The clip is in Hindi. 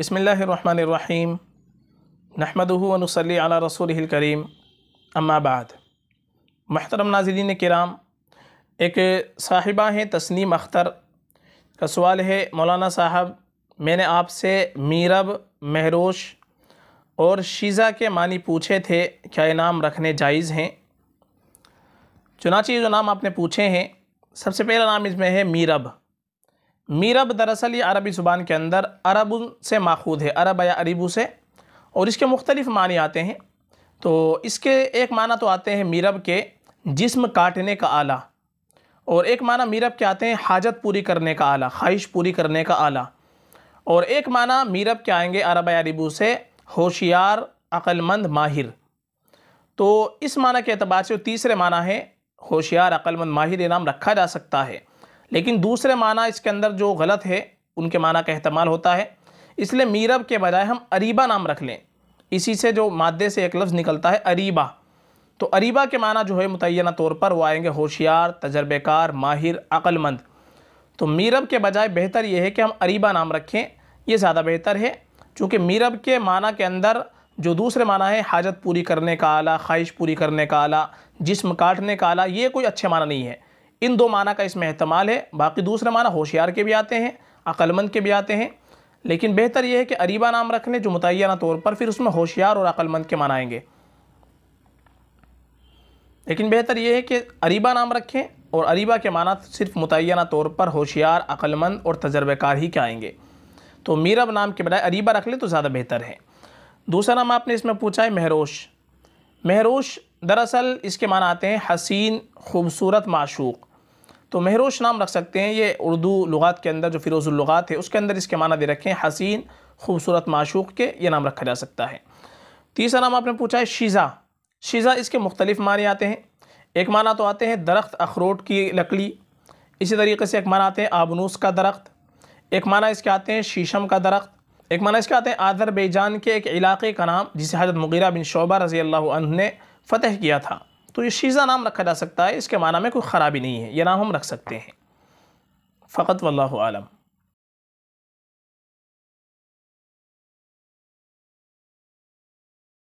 बसमीम नहमदूनसली अला रसूल करीम अम्माबाद महतरम नाजरीन कराम एक साहिबा हैं तस्नीम अख्तर का सवाल है मौलाना साहब मैंने आपसे मीरब महरोश और शीज़ा के मानी पूछे थे क्या ये नाम रखने जायज़ हैं चुनाची जो नाम आपने पूछे हैं सबसे पहला नाम इसमें है मीरब मीरब दरअसल ये अरबी ज़ुबान के अंदर अरब से माखूद है अरब या अरबू से और इसके मुख्तलिफ़ मानी आते हैं तो इसके एक माना तो आते हैं मीरब के जिस्म काटने का आला और एक माना मीरब के आते हैं हाजत पूरी करने का आला ख्वाहिश पूरी करने का आला और एक माना मीरब के आएंगे अरब अरबू से होशियार अक्लमंद माहिर तो इस माना के अतबार से तीसरे माना है होशियार अक्लमंद माहिर नाम रखा जा सकता है लेकिन दूसरे माना इसके अंदर जो गलत है उनके माना का अहतमाल होता है इसलिए मीरब के बजाय हम अरीबा नाम रख लें इसी से जो मादे से एक लफ्ज़ निकलता है अरीबा तो अरीबा के माना जो है मुतना तौर पर वो आएंगे होशियार तजर्बेकार माहिर अक्लमंद तो मीरब के बजाय बेहतर ये है कि हम अरीबा नाम रखें ये ज़्यादा बेहतर है चूँकि मीरब के माना के अंदर जो दूसरे माना है हाजत पूरी करने का आला ख्वाहिश पूरी करने का आला जिस्म काटने का आला ये कोई अच्छे माना नहीं है इन दो माना का इसमें अहतमाल है बाकी दूसरे माना होशियार के भी आते हैं अक्लमंद के भी आते हैं लेकिन बेहतर यह है कि अरीबा नाम रख लें जो मुतना तौर पर फिर उसमें होशियार और अक्लमंद के मनाएँगे लेकिन बेहतर यह है कि अरीबा नाम रखें और अरीबा के माना सिर्फ मुतना तौर पर होशियार अक्लमंद और तजर्बेकार ही के आएंगे तो मीरब नाम के बजाय अरीबा रख लें तो ज़्यादा बेहतर है दूसरा नाम आपने इसमें पूछा है महरोश महरोश दरअसल इसके माना आते हैं हसीन खूबसूरत माशूक़ तो महरोश नाम रख सकते हैं ये उर्दू लुगात के अंदर जो फ़िरोज़ुल्लुगात है उसके अंदर इसके माना दे रखे हैं हसीन खूबसूरत माशूक के ये नाम रखा जा सकता है तीसरा नाम आपने पूछा है शीज़ा शीज़ा इसके मुख्तलिफ़ माने आते हैं एक माना तो आते हैं दरख्त अखरोट की लकड़ी इसी तरीके से एक माना आते हैं आबनूस का दरख्त एक माना इसके आते हैं शीशम का दरख्त एक माना इसके आते हैं आदरबैजान के एक इलाके का नाम जिसे हजरत मुगीरा बिन शोबा रज़ी अल्लाह ने फ़तह किया था तो ये शीज़ा नाम रखा जा सकता है इसके माना में कोई ख़राबी नहीं है ये नाम हम रख सकते हैं फ़कत वल्लम